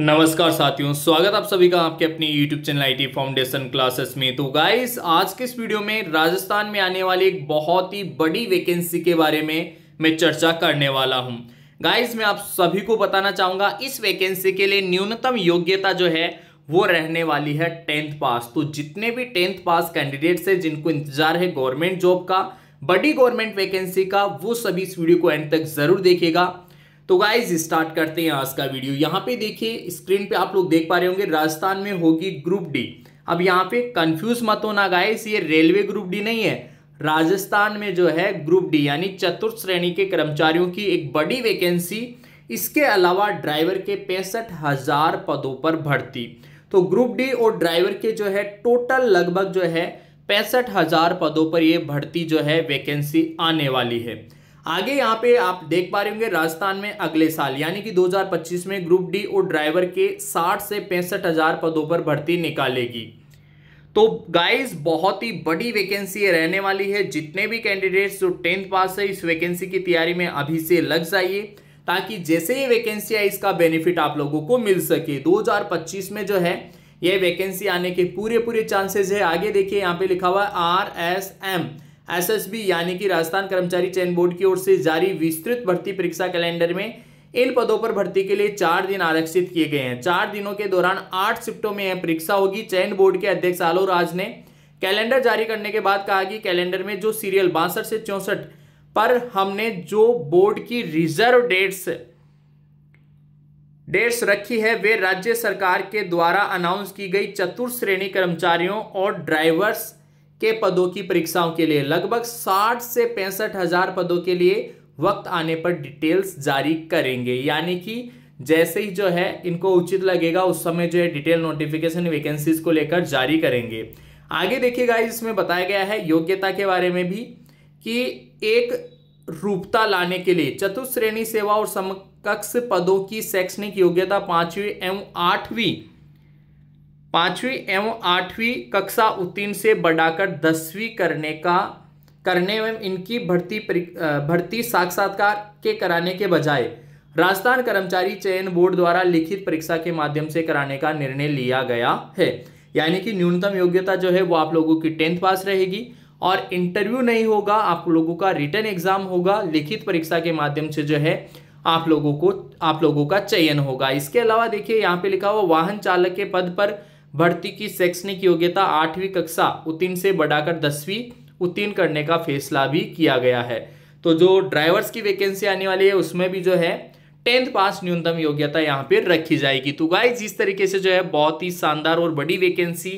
नमस्कार साथियों स्वागत आप सभी का आपके अपने YouTube channel I T foundation classes में तो गाइस आज के इस वीडियो में राजस्थान में आने वाली एक बहुत ही बड़ी वैकेंसी के बारे में मैं चर्चा करने वाला हूं गाइस मैं आप सभी को बताना चाहूंगा इस वैकेंसी के लिए न्यूनतम योग्यता जो है वो रहने वाली है टेंथ पास तो जितने भी टेंथ पास कैंडिडेट्स हैं जिनको इंतजार है गवर्नमेंट जॉब का बड़ी गवर्नमेंट वैकेंसी का वो सभी इस वीडियो को एंड तक जरूर देखेगा तो गाइज स्टार्ट करते हैं आज का वीडियो यहाँ पे देखिए स्क्रीन पे आप लोग देख पा रहे होंगे राजस्थान में होगी ग्रुप डी अब यहाँ पे कंफ्यूज मत होना गाइज ये रेलवे ग्रुप डी नहीं है राजस्थान में जो है ग्रुप डी यानी चतुर्थ श्रेणी के कर्मचारियों की एक बड़ी वैकेंसी इसके अलावा ड्राइवर के पैंसठ हजार पदों पर भर्ती तो ग्रुप डी और ड्राइवर के जो है टोटल लगभग जो है पैंसठ हजार पदों पर ये भर्ती जो है वैकेंसी आने वाली है आगे यहाँ पे आप देख पा रहे होंगे राजस्थान में अगले साल यानी कि 2025 में ग्रुप डी और ड्राइवर के 60 से पैंसठ हजार पदों पर भर्ती निकालेगी तो गाइस बहुत ही बड़ी वैकेंसी रहने वाली है जितने भी कैंडिडेट्स जो टेंथ पास है इस वैकेंसी की तैयारी में अभी से लग जाइए ताकि जैसे ही वैकेंसी आए इसका बेनिफिट आप लोगों को मिल सके 2025 में जो है ये वैकेंसी आने के पूरे पूरे चांसेस है आगे देखिए यहाँ पे लिखा हुआ आर एस एम एसएसबी यानी कि राजस्थान कर्मचारी चयन बोर्ड की ओर से जारी विस्तृत भर्ती परीक्षा कैलेंडर में इन पदों पर भर्ती के लिए चार दिन आरक्षित किए गए हैं चार दिनों के दौरान आठ शिफ्टों में परीक्षा होगी चयन बोर्ड के अध्यक्ष आलो राज ने कैलेंडर जारी करने के बाद कहा कि कैलेंडर में जो सीरियल बासठ से चौंसठ पर हमने जो बोर्ड की रिजर्व डेट्स डेट्स रखी है वे राज्य सरकार के द्वारा अनाउंस की गई चतुर्थ श्रेणी कर्मचारियों और ड्राइवर्स के पदों की परीक्षाओं के लिए लगभग साठ से पैंसठ हजार पदों के लिए वक्त आने पर डिटेल्स जारी करेंगे यानी कि जैसे ही जो है इनको उचित लगेगा उस समय जो है डिटेल नोटिफिकेशन वैकेंसीज को लेकर जारी करेंगे आगे देखिएगा इसमें बताया गया है योग्यता के बारे में भी कि एक रूपता लाने के लिए चतुर्थ श्रेणी सेवा और समकक्ष पदों की शैक्षणिक योग्यता पांचवी एवं आठवीं पांचवी एवं आठवीं कक्षा उत्तीर्ण से बढ़ाकर दसवीं करने का करने एवं इनकी भर्ती भर्ती साक्षात्कार के कराने के बजाय राजस्थान कर्मचारी चयन बोर्ड द्वारा लिखित परीक्षा के माध्यम से कराने का निर्णय लिया गया है यानी कि न्यूनतम योग्यता जो है वो आप लोगों की टेंथ पास रहेगी और इंटरव्यू नहीं होगा आप लोगों का रिटर्न एग्जाम होगा लिखित परीक्षा के माध्यम से जो है आप लोगों को आप लोगों का चयन होगा इसके अलावा देखिए यहाँ पे लिखा हुआ वाहन चालक के पद पर भर्ती की शैक्षणिक योग्यता आठवीं कक्षा उत्तीर्ण से बढ़ाकर दसवीं उत्तीर्ण करने का फैसला भी किया गया है तो जो ड्राइवर्स की वैकेंसी आने वाली है उसमें भी जो है टेंथ पास न्यूनतम योग्यता यहाँ पर रखी जाएगी तो गाय जिस तरीके से जो है बहुत ही शानदार और बड़ी वैकेंसी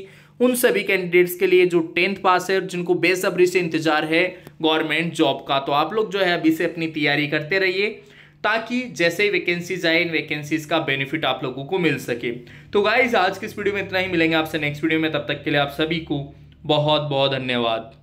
उन सभी कैंडिडेट्स के लिए जो टेंथ पास है जिनको बेसब्री से इंतजार है गवर्नमेंट जॉब का तो आप लोग जो है अभी से अपनी तैयारी करते रहिए ताकि जैसे ही वैकेंसीज आए इन वैकेंसीज का बेनिफिट आप लोगों को मिल सके तो गाइज आज की इस वीडियो में इतना ही मिलेंगे आपसे नेक्स्ट वीडियो में तब तक के लिए आप सभी को बहुत बहुत धन्यवाद